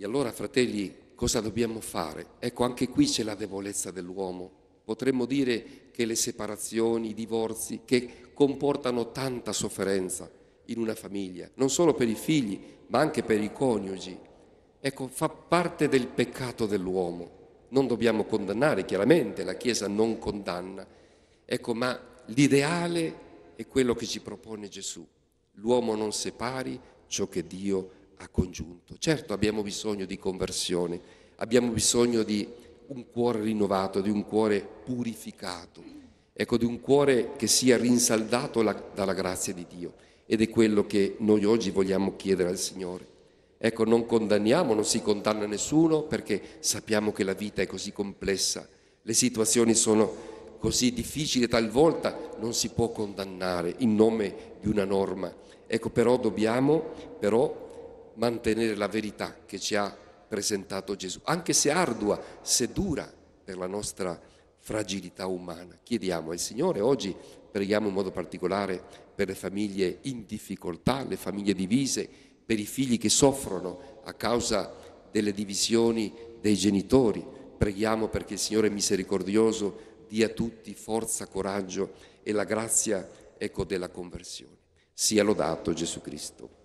E allora, fratelli, cosa dobbiamo fare? Ecco, anche qui c'è la debolezza dell'uomo. Potremmo dire che le separazioni, i divorzi, che comportano tanta sofferenza in una famiglia, non solo per i figli, ma anche per i coniugi, ecco, fa parte del peccato dell'uomo. Non dobbiamo condannare, chiaramente, la Chiesa non condanna, ecco, ma l'ideale è quello che ci propone Gesù. L'uomo non separi ciò che Dio ha congiunto. Certo abbiamo bisogno di conversione, abbiamo bisogno di un cuore rinnovato, di un cuore purificato, ecco di un cuore che sia rinsaldato la, dalla grazia di Dio ed è quello che noi oggi vogliamo chiedere al Signore. Ecco, non condanniamo, non si condanna nessuno perché sappiamo che la vita è così complessa, le situazioni sono così difficili talvolta, non si può condannare in nome di una norma. Ecco, però dobbiamo però mantenere la verità che ci ha presentato Gesù, anche se ardua, se dura per la nostra fragilità umana. Chiediamo al Signore, oggi preghiamo in modo particolare per le famiglie in difficoltà, le famiglie divise, per i figli che soffrono a causa delle divisioni dei genitori. Preghiamo perché il Signore misericordioso dia a tutti forza, coraggio e la grazia ecco, della conversione. Sia lodato Gesù Cristo.